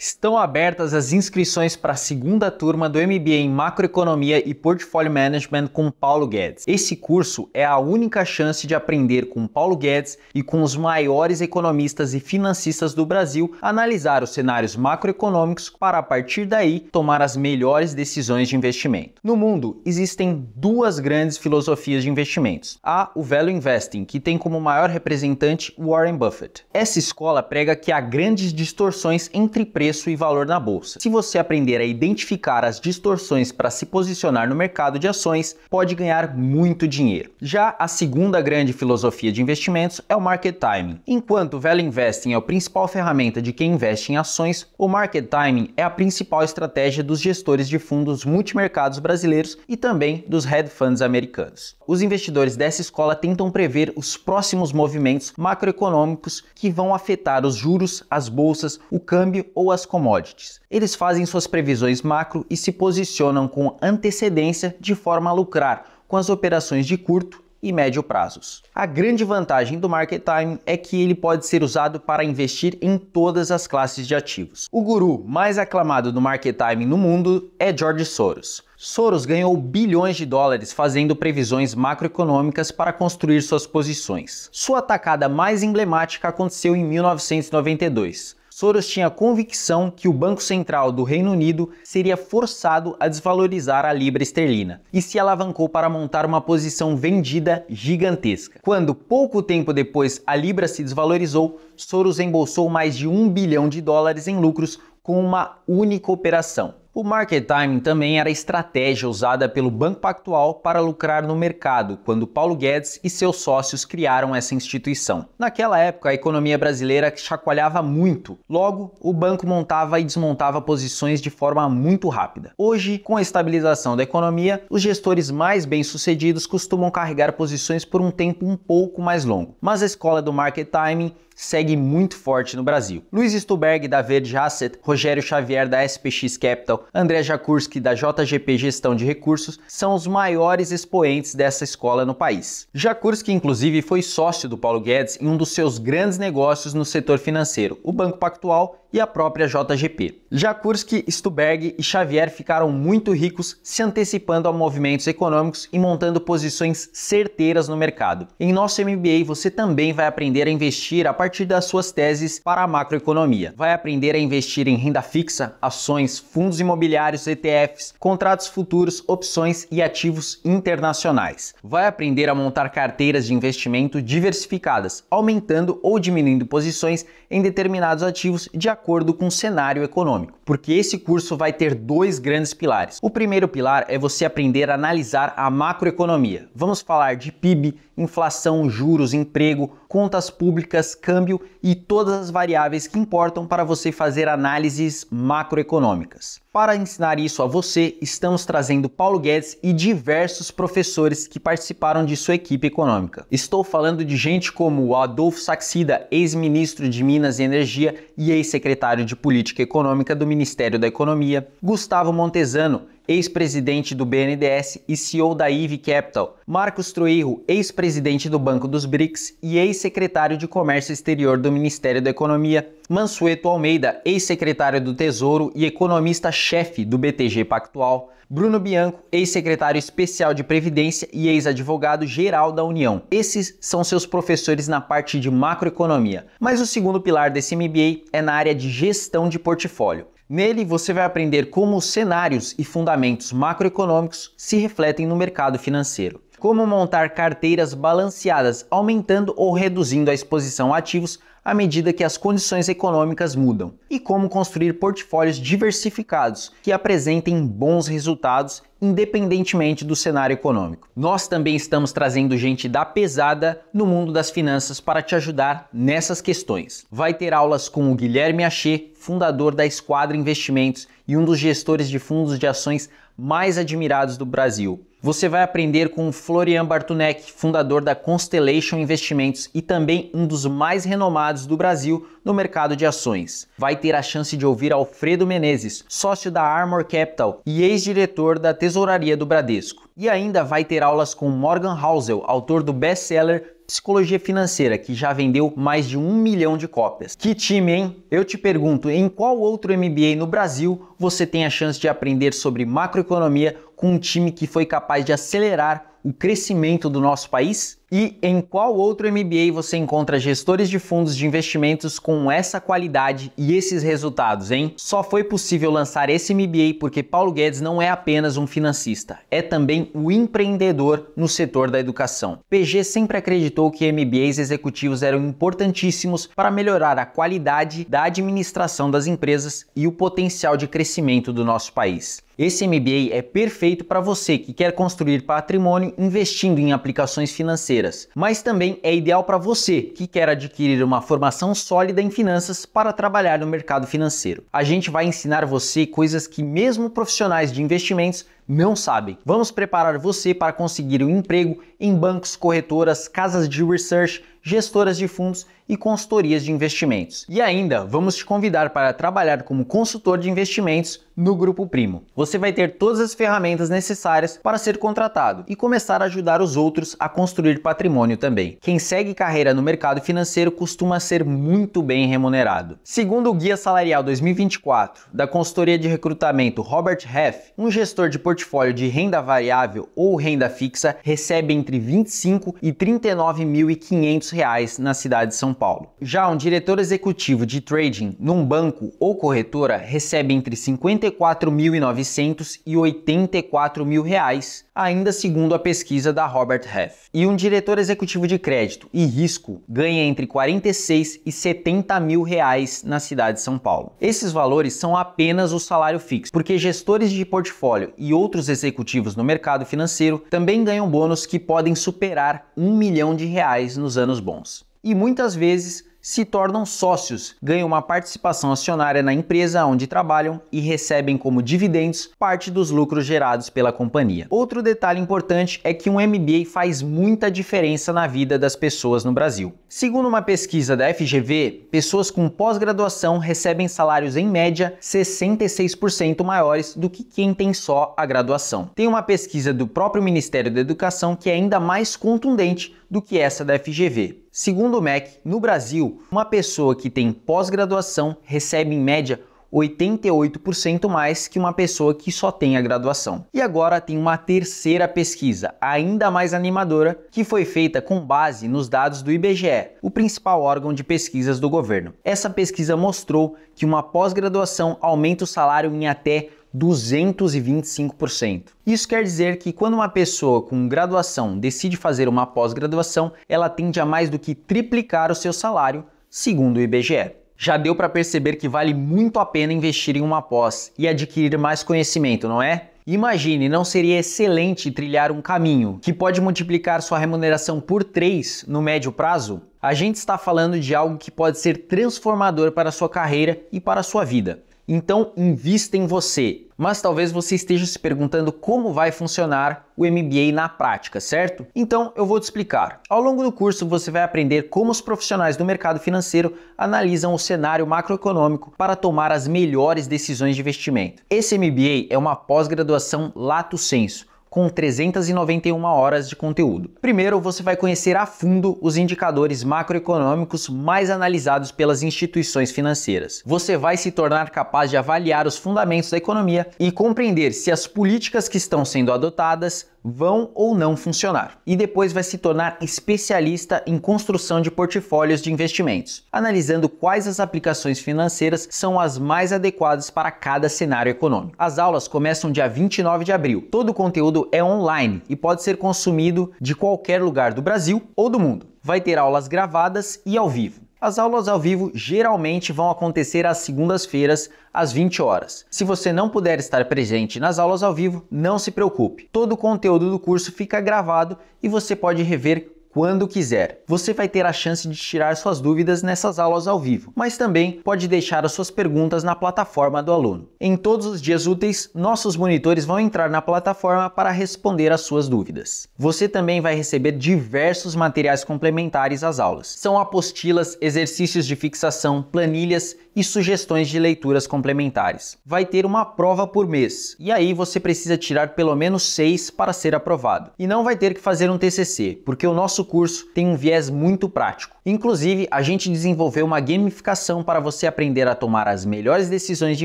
Estão abertas as inscrições para a segunda turma do MBA em Macroeconomia e Portfólio Management com Paulo Guedes. Esse curso é a única chance de aprender com Paulo Guedes e com os maiores economistas e financistas do Brasil analisar os cenários macroeconômicos para a partir daí tomar as melhores decisões de investimento. No mundo, existem duas grandes filosofias de investimentos. A, o Value Investing, que tem como maior representante Warren Buffett. Essa escola prega que há grandes distorções entre preços preço e valor na bolsa. Se você aprender a identificar as distorções para se posicionar no mercado de ações, pode ganhar muito dinheiro. Já a segunda grande filosofia de investimentos é o market timing. Enquanto o value investing é a principal ferramenta de quem investe em ações, o market timing é a principal estratégia dos gestores de fundos multimercados brasileiros e também dos hedge funds americanos. Os investidores dessa escola tentam prever os próximos movimentos macroeconômicos que vão afetar os juros, as bolsas, o câmbio ou as pelas commodities. Eles fazem suas previsões macro e se posicionam com antecedência de forma a lucrar com as operações de curto e médio prazos. A grande vantagem do market timing é que ele pode ser usado para investir em todas as classes de ativos. O guru mais aclamado do market timing no mundo é George Soros. Soros ganhou bilhões de dólares fazendo previsões macroeconômicas para construir suas posições. Sua atacada mais emblemática aconteceu em 1992, Soros tinha convicção que o Banco Central do Reino Unido seria forçado a desvalorizar a libra esterlina e se alavancou para montar uma posição vendida gigantesca. Quando pouco tempo depois a libra se desvalorizou, Soros embolsou mais de um bilhão de dólares em lucros com uma única operação. O market timing também era a estratégia usada pelo Banco Pactual para lucrar no mercado, quando Paulo Guedes e seus sócios criaram essa instituição. Naquela época, a economia brasileira chacoalhava muito, logo, o banco montava e desmontava posições de forma muito rápida. Hoje, com a estabilização da economia, os gestores mais bem-sucedidos costumam carregar posições por um tempo um pouco mais longo, mas a escola do market timing segue muito forte no Brasil. Luiz Stuberg da Verde Asset, Rogério Xavier da SPX Capital, André Jakurski da JGP Gestão de Recursos são os maiores expoentes dessa escola no país. Jakurski inclusive foi sócio do Paulo Guedes em um dos seus grandes negócios no setor financeiro, o Banco Pactual e a própria JGP. Jakurski, Stuberg e Xavier ficaram muito ricos se antecipando a movimentos econômicos e montando posições certeiras no mercado. Em nosso MBA você também vai aprender a investir a partir parte das suas teses para a macroeconomia. Vai aprender a investir em renda fixa, ações, fundos imobiliários, ETFs, contratos futuros, opções e ativos internacionais. Vai aprender a montar carteiras de investimento diversificadas, aumentando ou diminuindo posições em determinados ativos de acordo com o cenário econômico. Porque esse curso vai ter dois grandes pilares. O primeiro pilar é você aprender a analisar a macroeconomia. Vamos falar de PIB, inflação, juros, emprego, contas públicas, câmbio câmbio e todas as variáveis que importam para você fazer análises macroeconômicas. Para ensinar isso a você, estamos trazendo Paulo Guedes e diversos professores que participaram de sua equipe econômica. Estou falando de gente como Adolfo Saxida, ex-ministro de Minas e Energia e ex-secretário de Política Econômica do Ministério da Economia, Gustavo Montezano ex-presidente do BNDES e CEO da Eve Capital, Marcos Troirro, ex-presidente do Banco dos BRICS e ex-secretário de Comércio Exterior do Ministério da Economia, Mansueto Almeida, ex-secretário do Tesouro e economista-chefe do BTG Pactual, Bruno Bianco, ex-secretário especial de Previdência e ex-advogado geral da União. Esses são seus professores na parte de macroeconomia. Mas o segundo pilar desse MBA é na área de gestão de portfólio. Nele você vai aprender como os cenários e fundamentos macroeconômicos se refletem no mercado financeiro. Como montar carteiras balanceadas, aumentando ou reduzindo a exposição a ativos à medida que as condições econômicas mudam, e como construir portfólios diversificados que apresentem bons resultados independentemente do cenário econômico. Nós também estamos trazendo gente da pesada no mundo das finanças para te ajudar nessas questões. Vai ter aulas com o Guilherme Achê, fundador da Esquadra Investimentos e um dos gestores de fundos de ações mais admirados do Brasil você vai aprender com Florian Bartunek, fundador da Constellation Investimentos e também um dos mais renomados do Brasil no mercado de ações. Vai ter a chance de ouvir Alfredo Menezes, sócio da Armor Capital e ex-diretor da Tesouraria do Bradesco. E ainda vai ter aulas com Morgan Housel, autor do best-seller Psicologia Financeira, que já vendeu mais de um milhão de cópias. Que time, hein? Eu te pergunto, em qual outro MBA no Brasil você tem a chance de aprender sobre macroeconomia com um time que foi capaz de acelerar o crescimento do nosso país? E em qual outro MBA você encontra gestores de fundos de investimentos com essa qualidade e esses resultados, hein? Só foi possível lançar esse MBA porque Paulo Guedes não é apenas um financista, é também o um empreendedor no setor da educação. PG sempre acreditou que MBAs executivos eram importantíssimos para melhorar a qualidade da administração das empresas e o potencial de crescimento do nosso país. Esse MBA é perfeito para você que quer construir patrimônio investindo em aplicações financeiras financeiras, mas também é ideal para você que quer adquirir uma formação sólida em finanças para trabalhar no mercado financeiro. A gente vai ensinar você coisas que mesmo profissionais de investimentos não sabem. Vamos preparar você para conseguir um emprego em bancos, corretoras, casas de research gestoras de fundos e consultorias de investimentos. E ainda vamos te convidar para trabalhar como consultor de investimentos no Grupo Primo. Você vai ter todas as ferramentas necessárias para ser contratado e começar a ajudar os outros a construir patrimônio também. Quem segue carreira no mercado financeiro costuma ser muito bem remunerado. Segundo o Guia Salarial 2024 da consultoria de recrutamento Robert Heff, um gestor de portfólio de renda variável ou renda fixa recebe entre 25 e 39.500 reais na cidade de São Paulo. Já um diretor executivo de trading num banco ou corretora recebe entre 54.900 e 84 mil reais ainda segundo a pesquisa da Robert Half. E um diretor executivo de crédito e risco ganha entre 46 e 70 mil reais na cidade de São Paulo. Esses valores são apenas o salário fixo, porque gestores de portfólio e outros executivos no mercado financeiro também ganham bônus que podem superar um milhão de reais nos anos bons. E muitas vezes se tornam sócios, ganham uma participação acionária na empresa onde trabalham e recebem como dividendos parte dos lucros gerados pela companhia. Outro detalhe importante é que um MBA faz muita diferença na vida das pessoas no Brasil. Segundo uma pesquisa da FGV, pessoas com pós-graduação recebem salários em média 66% maiores do que quem tem só a graduação. Tem uma pesquisa do próprio Ministério da Educação que é ainda mais contundente do que essa da FGV. Segundo o MEC, no Brasil, uma pessoa que tem pós-graduação recebe em média 88% mais que uma pessoa que só tem a graduação. E agora tem uma terceira pesquisa, ainda mais animadora, que foi feita com base nos dados do IBGE, o principal órgão de pesquisas do governo. Essa pesquisa mostrou que uma pós-graduação aumenta o salário em até 225%. Isso quer dizer que quando uma pessoa com graduação decide fazer uma pós-graduação, ela tende a mais do que triplicar o seu salário, segundo o IBGE já deu para perceber que vale muito a pena investir em uma pós e adquirir mais conhecimento, não é? Imagine, não seria excelente trilhar um caminho que pode multiplicar sua remuneração por 3 no médio prazo? A gente está falando de algo que pode ser transformador para sua carreira e para sua vida. Então, invista em você mas talvez você esteja se perguntando como vai funcionar o MBA na prática, certo? Então eu vou te explicar. Ao longo do curso você vai aprender como os profissionais do mercado financeiro analisam o cenário macroeconômico para tomar as melhores decisões de investimento. Esse MBA é uma pós-graduação lato sensu com 391 horas de conteúdo. Primeiro, você vai conhecer a fundo os indicadores macroeconômicos mais analisados pelas instituições financeiras. Você vai se tornar capaz de avaliar os fundamentos da economia e compreender se as políticas que estão sendo adotadas vão ou não funcionar. E depois vai se tornar especialista em construção de portfólios de investimentos, analisando quais as aplicações financeiras são as mais adequadas para cada cenário econômico. As aulas começam dia 29 de abril. Todo o conteúdo é online e pode ser consumido de qualquer lugar do Brasil ou do mundo. Vai ter aulas gravadas e ao vivo. As aulas ao vivo geralmente vão acontecer às segundas-feiras, às 20 horas. Se você não puder estar presente nas aulas ao vivo, não se preocupe. Todo o conteúdo do curso fica gravado e você pode rever quando quiser. Você vai ter a chance de tirar suas dúvidas nessas aulas ao vivo, mas também pode deixar as suas perguntas na plataforma do aluno. Em todos os dias úteis, nossos monitores vão entrar na plataforma para responder às suas dúvidas. Você também vai receber diversos materiais complementares às aulas. São apostilas, exercícios de fixação, planilhas e sugestões de leituras complementares. Vai ter uma prova por mês, e aí você precisa tirar pelo menos seis para ser aprovado. E não vai ter que fazer um TCC, porque o nosso curso tem um viés muito prático. Inclusive, a gente desenvolveu uma gamificação para você aprender a tomar as melhores decisões de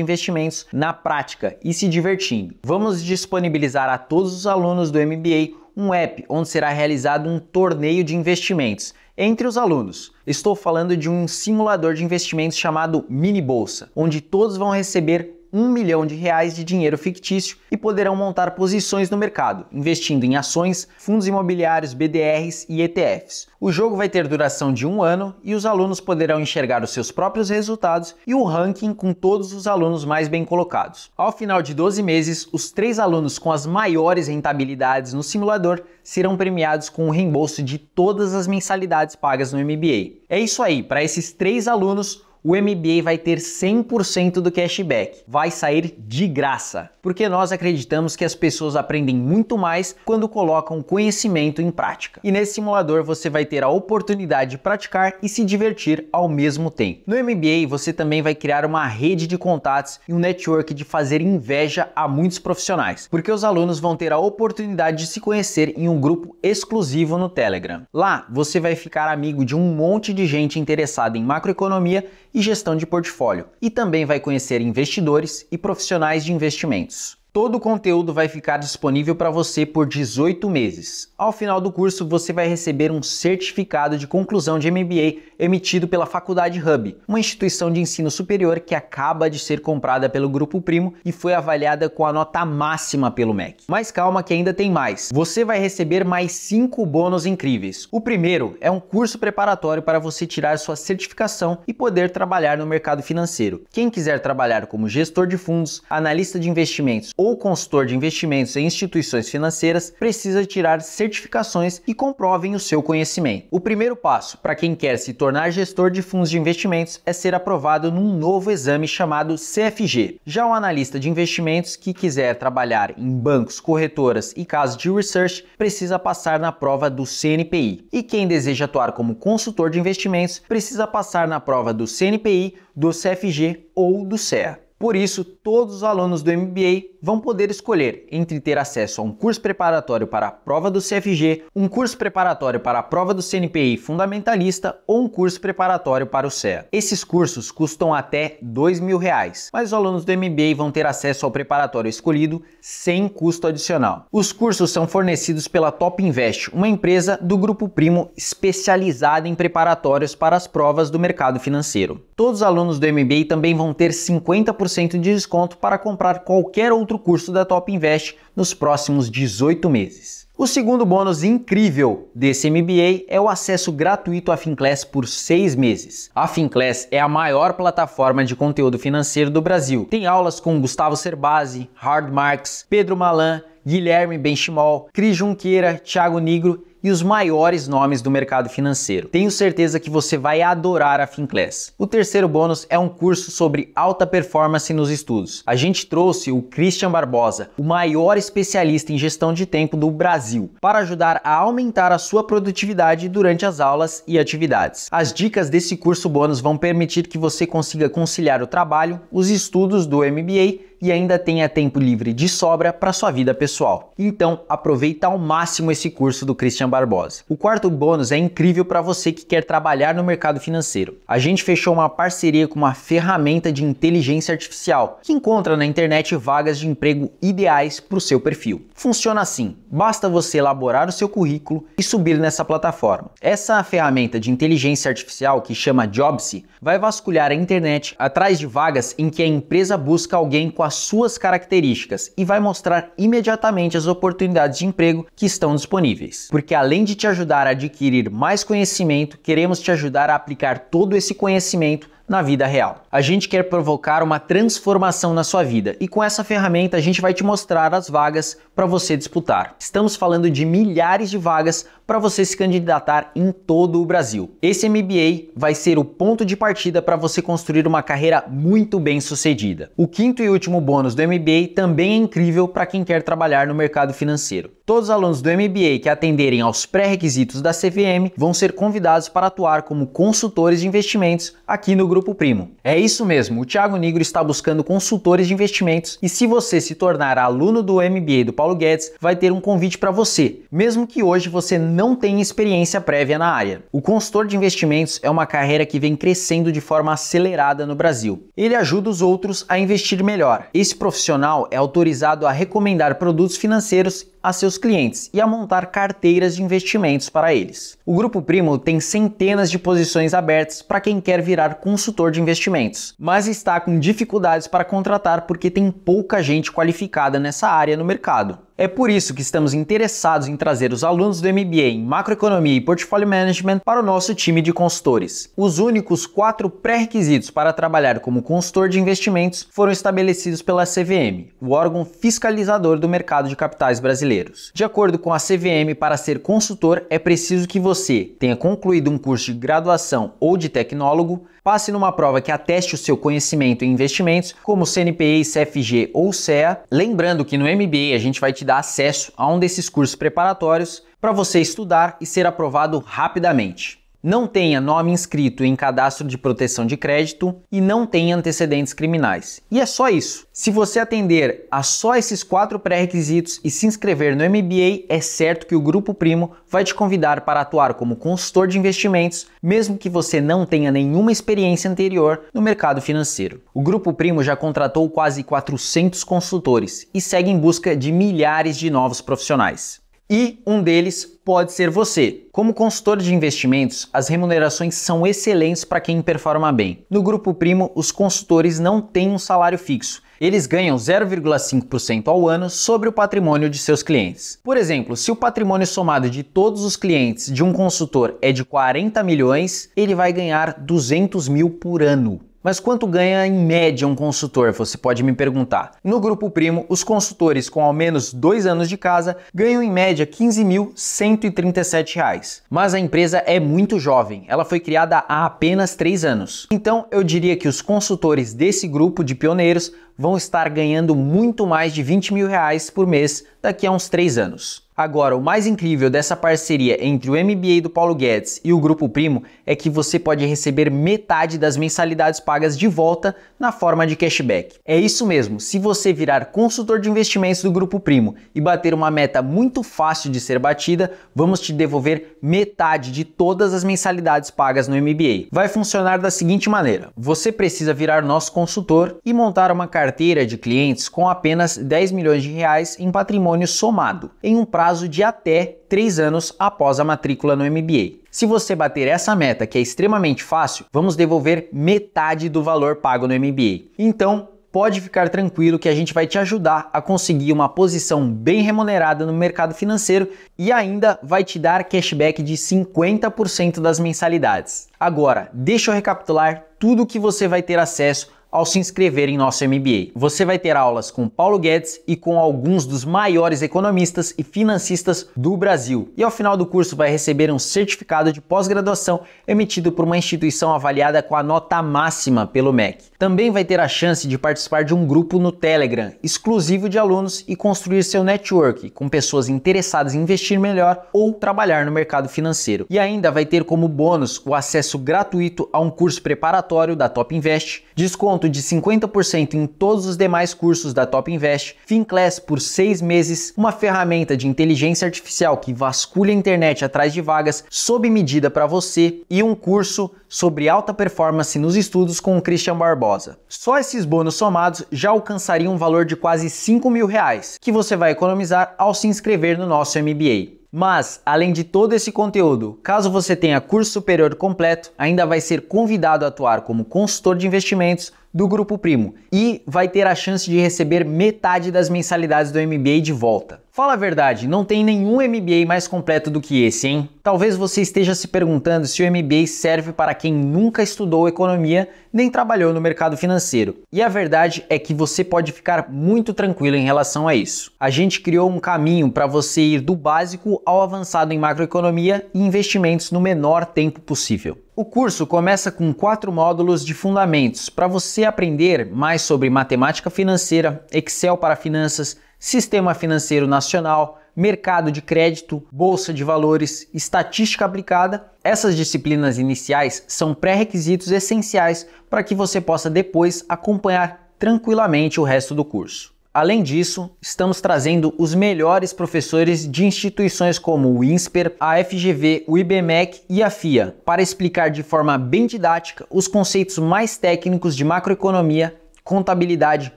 investimentos na prática e se divertindo. Vamos disponibilizar a todos os alunos do MBA um app onde será realizado um torneio de investimentos entre os alunos. Estou falando de um simulador de investimentos chamado Mini Bolsa, onde todos vão receber um milhão de reais de dinheiro fictício e poderão montar posições no mercado, investindo em ações, fundos imobiliários, BDRs e ETFs. O jogo vai ter duração de um ano e os alunos poderão enxergar os seus próprios resultados e o ranking com todos os alunos mais bem colocados. Ao final de 12 meses, os três alunos com as maiores rentabilidades no simulador serão premiados com o reembolso de todas as mensalidades pagas no MBA. É isso aí, para esses três alunos, o MBA vai ter 100% do cashback. Vai sair de graça, porque nós acreditamos que as pessoas aprendem muito mais quando colocam conhecimento em prática. E nesse simulador você vai ter a oportunidade de praticar e se divertir ao mesmo tempo. No MBA você também vai criar uma rede de contatos e um network de fazer inveja a muitos profissionais, porque os alunos vão ter a oportunidade de se conhecer em um grupo exclusivo no Telegram. Lá você vai ficar amigo de um monte de gente interessada em macroeconomia e gestão de portfólio, e também vai conhecer investidores e profissionais de investimentos. Todo o conteúdo vai ficar disponível para você por 18 meses. Ao final do curso, você vai receber um certificado de conclusão de MBA emitido pela Faculdade Hub, uma instituição de ensino superior que acaba de ser comprada pelo Grupo Primo e foi avaliada com a nota máxima pelo MEC. Mas calma que ainda tem mais. Você vai receber mais cinco bônus incríveis. O primeiro é um curso preparatório para você tirar sua certificação e poder trabalhar no mercado financeiro. Quem quiser trabalhar como gestor de fundos, analista de investimentos ou consultor de investimentos em instituições financeiras precisa tirar certificações que comprovem o seu conhecimento. O primeiro passo para quem quer se tornar gestor de fundos de investimentos é ser aprovado num novo exame chamado CFG. Já o um analista de investimentos que quiser trabalhar em bancos, corretoras e casos de research precisa passar na prova do CNPI. E quem deseja atuar como consultor de investimentos precisa passar na prova do CNPI, do CFG ou do CEA. Por isso, todos os alunos do MBA vão poder escolher entre ter acesso a um curso preparatório para a prova do CFG, um curso preparatório para a prova do CNPI fundamentalista ou um curso preparatório para o CEA. Esses cursos custam até R$ reais, mas os alunos do MBA vão ter acesso ao preparatório escolhido sem custo adicional. Os cursos são fornecidos pela Top Invest, uma empresa do grupo Primo especializada em preparatórios para as provas do mercado financeiro. Todos os alunos do MBA também vão ter 50% 10% de desconto para comprar qualquer outro curso da Top Invest nos próximos 18 meses. O segundo bônus incrível desse MBA é o acesso gratuito à Finclass por seis meses. A Finclass é a maior plataforma de conteúdo financeiro do Brasil. Tem aulas com Gustavo Cerbasi, Hard Marx, Pedro Malan, Guilherme Benchimol, Cris Junqueira, Thiago Nigro e os maiores nomes do mercado financeiro. Tenho certeza que você vai adorar a FinClass. O terceiro bônus é um curso sobre alta performance nos estudos. A gente trouxe o Christian Barbosa, o maior especialista em gestão de tempo do Brasil, para ajudar a aumentar a sua produtividade durante as aulas e atividades. As dicas desse curso bônus vão permitir que você consiga conciliar o trabalho, os estudos do MBA e ainda tenha tempo livre de sobra para sua vida pessoal. Então, aproveita ao máximo esse curso do Christian Barbosa. O quarto bônus é incrível para você que quer trabalhar no mercado financeiro. A gente fechou uma parceria com uma ferramenta de inteligência artificial que encontra na internet vagas de emprego ideais para o seu perfil. Funciona assim: basta você elaborar o seu currículo e subir nessa plataforma. Essa ferramenta de inteligência artificial que chama Jobsy vai vasculhar a internet atrás de vagas em que a empresa busca alguém com as suas características e vai mostrar imediatamente as oportunidades de emprego que estão disponíveis. Porque a além de te ajudar a adquirir mais conhecimento, queremos te ajudar a aplicar todo esse conhecimento na vida real. A gente quer provocar uma transformação na sua vida e com essa ferramenta a gente vai te mostrar as vagas para você disputar. Estamos falando de milhares de vagas para você se candidatar em todo o Brasil. Esse MBA vai ser o ponto de partida para você construir uma carreira muito bem sucedida. O quinto e último bônus do MBA também é incrível para quem quer trabalhar no mercado financeiro. Todos os alunos do MBA que atenderem aos pré-requisitos da CVM vão ser convidados para atuar como consultores de investimentos aqui no Grupo Primo. É isso mesmo, o Thiago Nigro está buscando consultores de investimentos e se você se tornar aluno do MBA do Paulo Guedes, vai ter um convite para você, mesmo que hoje você não tenha experiência prévia na área. O consultor de investimentos é uma carreira que vem crescendo de forma acelerada no Brasil. Ele ajuda os outros a investir melhor. Esse profissional é autorizado a recomendar produtos financeiros a seus clientes e a montar carteiras de investimentos para eles. O Grupo Primo tem centenas de posições abertas para quem quer virar consultor de investimentos, mas está com dificuldades para contratar porque tem pouca gente qualificada nessa área no mercado. É por isso que estamos interessados em trazer os alunos do MBA em Macroeconomia e Portfólio Management para o nosso time de consultores. Os únicos quatro pré-requisitos para trabalhar como consultor de investimentos foram estabelecidos pela CVM, o órgão fiscalizador do mercado de capitais brasileiros. De acordo com a CVM, para ser consultor é preciso que você tenha concluído um curso de graduação ou de tecnólogo, Passe numa prova que ateste o seu conhecimento em investimentos, como CNPI, CFG ou CEA. Lembrando que no MBA a gente vai te dar acesso a um desses cursos preparatórios para você estudar e ser aprovado rapidamente não tenha nome inscrito em cadastro de proteção de crédito e não tenha antecedentes criminais. E é só isso. Se você atender a só esses quatro pré-requisitos e se inscrever no MBA, é certo que o Grupo Primo vai te convidar para atuar como consultor de investimentos, mesmo que você não tenha nenhuma experiência anterior no mercado financeiro. O Grupo Primo já contratou quase 400 consultores e segue em busca de milhares de novos profissionais e um deles pode ser você. Como consultor de investimentos, as remunerações são excelentes para quem performa bem. No grupo primo, os consultores não têm um salário fixo. Eles ganham 0,5% ao ano sobre o patrimônio de seus clientes. Por exemplo, se o patrimônio somado de todos os clientes de um consultor é de 40 milhões, ele vai ganhar 200 mil por ano. Mas quanto ganha em média um consultor? Você pode me perguntar. No Grupo Primo, os consultores com ao menos dois anos de casa ganham em média R$ 15.137. Mas a empresa é muito jovem, ela foi criada há apenas três anos. Então eu diria que os consultores desse grupo de pioneiros vão estar ganhando muito mais de 20 mil reais por mês daqui a uns três anos. Agora, o mais incrível dessa parceria entre o MBA do Paulo Guedes e o Grupo Primo é que você pode receber metade das mensalidades pagas de volta na forma de cashback. É isso mesmo, se você virar consultor de investimentos do Grupo Primo e bater uma meta muito fácil de ser batida, vamos te devolver metade de todas as mensalidades pagas no MBA. Vai funcionar da seguinte maneira: você precisa virar nosso consultor e montar uma carteira carteira de clientes com apenas 10 milhões de reais em patrimônio somado, em um prazo de até 3 anos após a matrícula no MBA. Se você bater essa meta, que é extremamente fácil, vamos devolver metade do valor pago no MBA. Então, pode ficar tranquilo que a gente vai te ajudar a conseguir uma posição bem remunerada no mercado financeiro e ainda vai te dar cashback de 50% das mensalidades. Agora, deixa eu recapitular tudo o que você vai ter acesso ao se inscrever em nosso MBA. Você vai ter aulas com Paulo Guedes e com alguns dos maiores economistas e financistas do Brasil. E ao final do curso vai receber um certificado de pós-graduação emitido por uma instituição avaliada com a nota máxima pelo MEC. Também vai ter a chance de participar de um grupo no Telegram exclusivo de alunos e construir seu network com pessoas interessadas em investir melhor ou trabalhar no mercado financeiro. E ainda vai ter como bônus o acesso gratuito a um curso preparatório da Top Invest, desconto desconto de 50% em todos os demais cursos da Top Invest, FinClass por seis meses, uma ferramenta de inteligência artificial que vasculha a internet atrás de vagas sob medida para você e um curso sobre alta performance nos estudos com o Christian Barbosa. Só esses bônus somados já alcançariam um valor de quase 5 mil reais, que você vai economizar ao se inscrever no nosso MBA. Mas, além de todo esse conteúdo, caso você tenha curso superior completo, ainda vai ser convidado a atuar como consultor de investimentos do Grupo Primo e vai ter a chance de receber metade das mensalidades do MBA de volta. Fala a verdade, não tem nenhum MBA mais completo do que esse, hein? Talvez você esteja se perguntando se o MBA serve para quem nunca estudou economia nem trabalhou no mercado financeiro. E a verdade é que você pode ficar muito tranquilo em relação a isso. A gente criou um caminho para você ir do básico ao avançado em macroeconomia e investimentos no menor tempo possível. O curso começa com quatro módulos de fundamentos para você aprender mais sobre matemática financeira, Excel para finanças, Sistema Financeiro Nacional, Mercado de Crédito, Bolsa de Valores, Estatística Aplicada. Essas disciplinas iniciais são pré-requisitos essenciais para que você possa depois acompanhar tranquilamente o resto do curso. Além disso, estamos trazendo os melhores professores de instituições como o INSPER, a FGV, o IBMEC e a FIA, para explicar de forma bem didática os conceitos mais técnicos de macroeconomia contabilidade,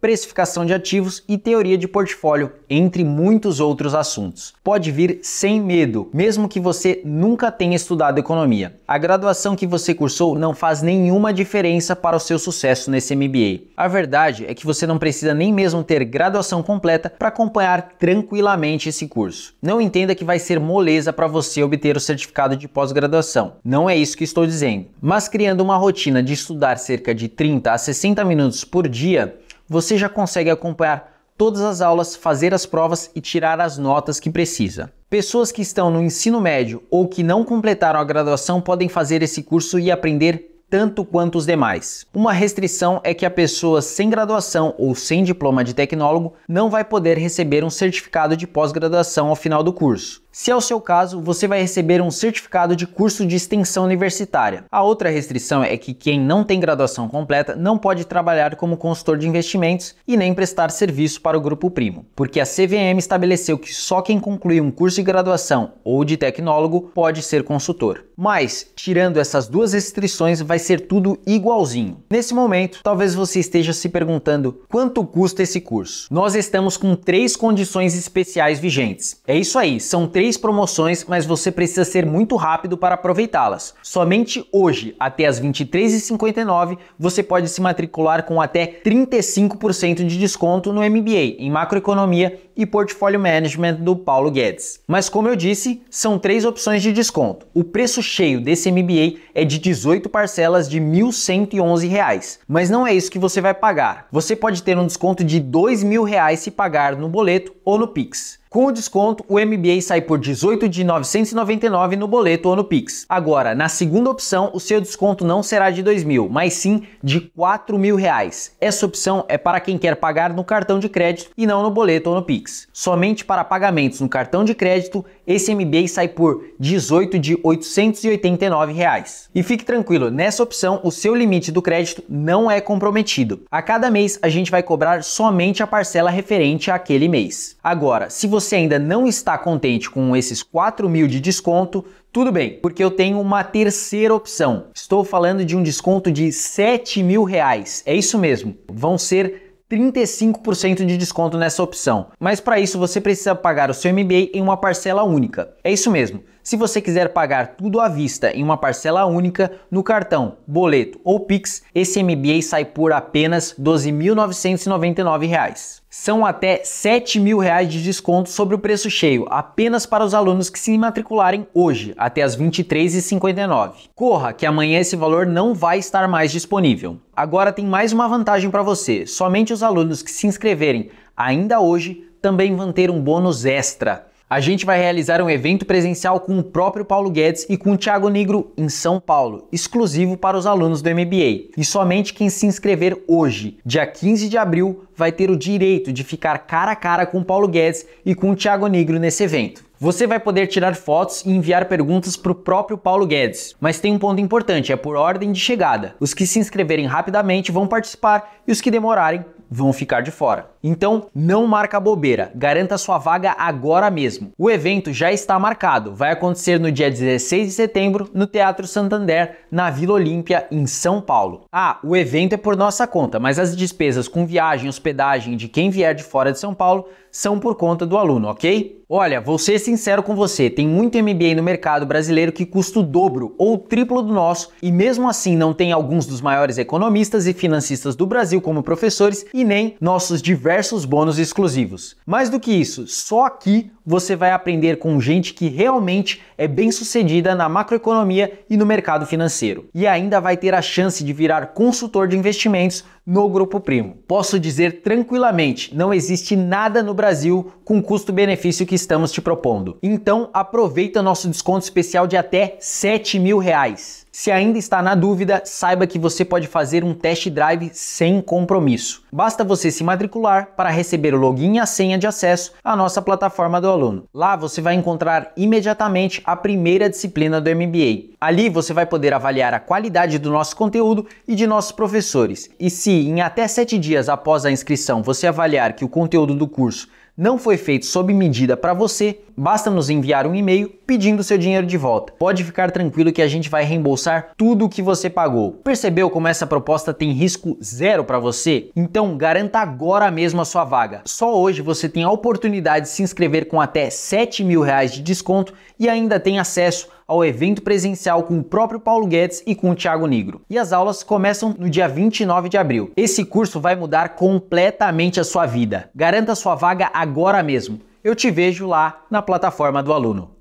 precificação de ativos e teoria de portfólio, entre muitos outros assuntos. Pode vir sem medo, mesmo que você nunca tenha estudado economia. A graduação que você cursou não faz nenhuma diferença para o seu sucesso nesse MBA. A verdade é que você não precisa nem mesmo ter graduação completa para acompanhar tranquilamente esse curso. Não entenda que vai ser moleza para você obter o certificado de pós-graduação. Não é isso que estou dizendo. Mas criando uma rotina de estudar cerca de 30 a 60 minutos por dia dia, você já consegue acompanhar todas as aulas, fazer as provas e tirar as notas que precisa. Pessoas que estão no ensino médio ou que não completaram a graduação podem fazer esse curso e aprender tanto quanto os demais. Uma restrição é que a pessoa sem graduação ou sem diploma de tecnólogo não vai poder receber um certificado de pós-graduação ao final do curso. Se é o seu caso, você vai receber um certificado de curso de extensão universitária. A outra restrição é que quem não tem graduação completa não pode trabalhar como consultor de investimentos e nem prestar serviço para o grupo primo, porque a CVM estabeleceu que só quem conclui um curso de graduação ou de tecnólogo pode ser consultor. Mas, tirando essas duas restrições, vai ser tudo igualzinho. Nesse momento, talvez você esteja se perguntando quanto custa esse curso. Nós estamos com três condições especiais vigentes. É isso aí, são três três promoções, mas você precisa ser muito rápido para aproveitá-las. Somente hoje, até as 23h59, você pode se matricular com até 35% de desconto no MBA em Macroeconomia e Portfólio Management do Paulo Guedes. Mas como eu disse, são três opções de desconto. O preço cheio desse MBA é de 18 parcelas de R$ 1.111, reais. mas não é isso que você vai pagar. Você pode ter um desconto de R$ 2.000 se pagar no boleto ou no Pix. Com o desconto, o MBA sai por 18 de 999 no boleto ou no Pix. Agora, na segunda opção, o seu desconto não será de 2 mil, mas sim de 4 mil reais. Essa opção é para quem quer pagar no cartão de crédito e não no boleto ou no Pix. Somente para pagamentos no cartão de crédito, esse MBA sai por 18 de 889 reais. E fique tranquilo, nessa opção o seu limite do crédito não é comprometido. A cada mês a gente vai cobrar somente a parcela referente àquele mês. Agora, se você você ainda não está contente com esses 4 mil de desconto, tudo bem, porque eu tenho uma terceira opção. Estou falando de um desconto de 7 mil reais. É isso mesmo, vão ser 35% de desconto nessa opção. Mas para isso você precisa pagar o seu MBA em uma parcela única. É isso mesmo. Se você quiser pagar tudo à vista em uma parcela única no cartão, boleto ou Pix, esse MBA sai por apenas R$ 12.999 são até 7 mil reais de desconto sobre o preço cheio, apenas para os alunos que se matricularem hoje, até as 23h59. Corra, que amanhã esse valor não vai estar mais disponível. Agora tem mais uma vantagem para você, somente os alunos que se inscreverem ainda hoje também vão ter um bônus extra. A gente vai realizar um evento presencial com o próprio Paulo Guedes e com o Thiago Negro em São Paulo, exclusivo para os alunos do MBA. E somente quem se inscrever hoje, dia 15 de abril, vai ter o direito de ficar cara a cara com o Paulo Guedes e com o Thiago Negro nesse evento. Você vai poder tirar fotos e enviar perguntas para o próprio Paulo Guedes. Mas tem um ponto importante: é por ordem de chegada. Os que se inscreverem rapidamente vão participar e os que demorarem vão ficar de fora. Então, não marca bobeira, garanta sua vaga agora mesmo. O evento já está marcado, vai acontecer no dia 16 de setembro no Teatro Santander, na Vila Olímpia, em São Paulo. Ah, o evento é por nossa conta, mas as despesas com viagem, hospedagem de quem vier de fora de São Paulo são por conta do aluno, ok? Olha, vou ser sincero com você, tem muito MBA no mercado brasileiro que custa o dobro ou o triplo do nosso e mesmo assim não tem alguns dos maiores economistas e financistas do Brasil como professores e nem nossos diversos bônus exclusivos. Mais do que isso, só aqui você vai aprender com gente que realmente é bem sucedida na macroeconomia e no mercado financeiro. E ainda vai ter a chance de virar consultor de investimentos no Grupo Primo. Posso dizer tranquilamente, não existe nada no Brasil com custo-benefício que estamos te propondo. Então aproveita nosso desconto especial de até 7 mil reais. Se ainda está na dúvida, saiba que você pode fazer um test drive sem compromisso. Basta você se matricular para receber o login e a senha de acesso à nossa plataforma do aluno. Lá você vai encontrar imediatamente a primeira disciplina do MBA. Ali você vai poder avaliar a qualidade do nosso conteúdo e de nossos professores. E se em até 7 dias após a inscrição você avaliar que o conteúdo do curso não foi feito sob medida para você, basta nos enviar um e-mail pedindo seu dinheiro de volta. Pode ficar tranquilo que a gente vai reembolsar tudo o que você pagou. Percebeu como essa proposta tem risco zero para você? Então garanta agora mesmo a sua vaga. Só hoje você tem a oportunidade de se inscrever com até 7 mil reais de desconto e ainda tem acesso ao evento presencial com o próprio Paulo Guedes e com o Thiago Negro. E as aulas começam no dia 29 de abril. Esse curso vai mudar completamente a sua vida. Garanta sua vaga agora mesmo. Eu te vejo lá na plataforma do aluno.